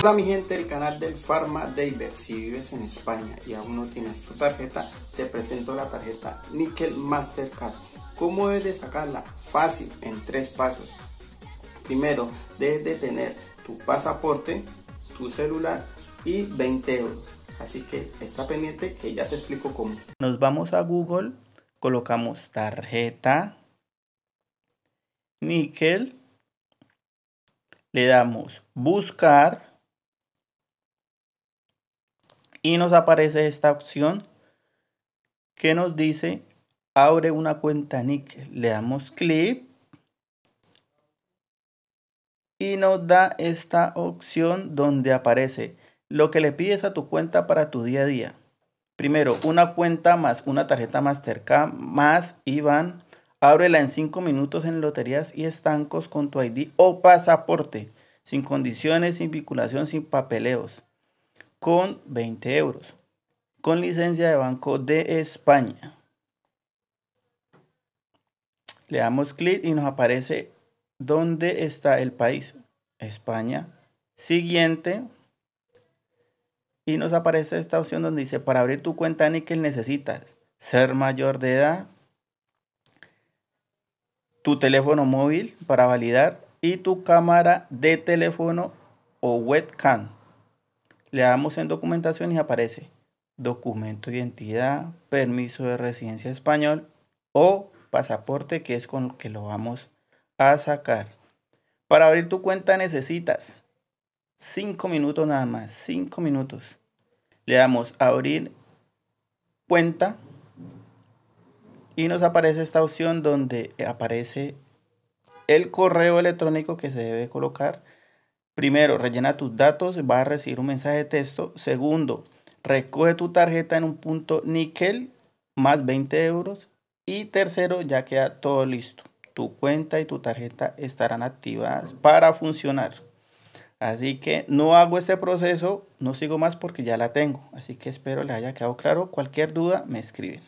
Hola mi gente del canal del Pharma Diver, si vives en España y aún no tienes tu tarjeta, te presento la tarjeta Nickel Mastercard. ¿Cómo debes de sacarla? Fácil, en tres pasos. Primero, debes de tener tu pasaporte, tu celular y 20 euros. Así que está pendiente que ya te explico cómo. Nos vamos a Google, colocamos tarjeta Nickel, le damos buscar y nos aparece esta opción que nos dice abre una cuenta nick Le damos clic y nos da esta opción donde aparece lo que le pides a tu cuenta para tu día a día. Primero, una cuenta más una tarjeta Mastercard más iván Ábrela en 5 minutos en loterías y estancos con tu ID o pasaporte, sin condiciones, sin vinculación, sin papeleos con 20 euros, con licencia de Banco de España. Le damos clic y nos aparece dónde está el país. España. Siguiente. Y nos aparece esta opción donde dice, para abrir tu cuenta Nickel necesitas ser mayor de edad, tu teléfono móvil para validar y tu cámara de teléfono o webcam. Le damos en documentación y aparece documento de identidad, permiso de residencia español o pasaporte que es con lo que lo vamos a sacar. Para abrir tu cuenta necesitas 5 minutos nada más, 5 minutos. Le damos abrir cuenta y nos aparece esta opción donde aparece el correo electrónico que se debe colocar Primero, rellena tus datos, vas a recibir un mensaje de texto. Segundo, recoge tu tarjeta en un punto nickel, más 20 euros. Y tercero, ya queda todo listo. Tu cuenta y tu tarjeta estarán activadas para funcionar. Así que no hago este proceso, no sigo más porque ya la tengo. Así que espero les haya quedado claro. Cualquier duda, me escriben.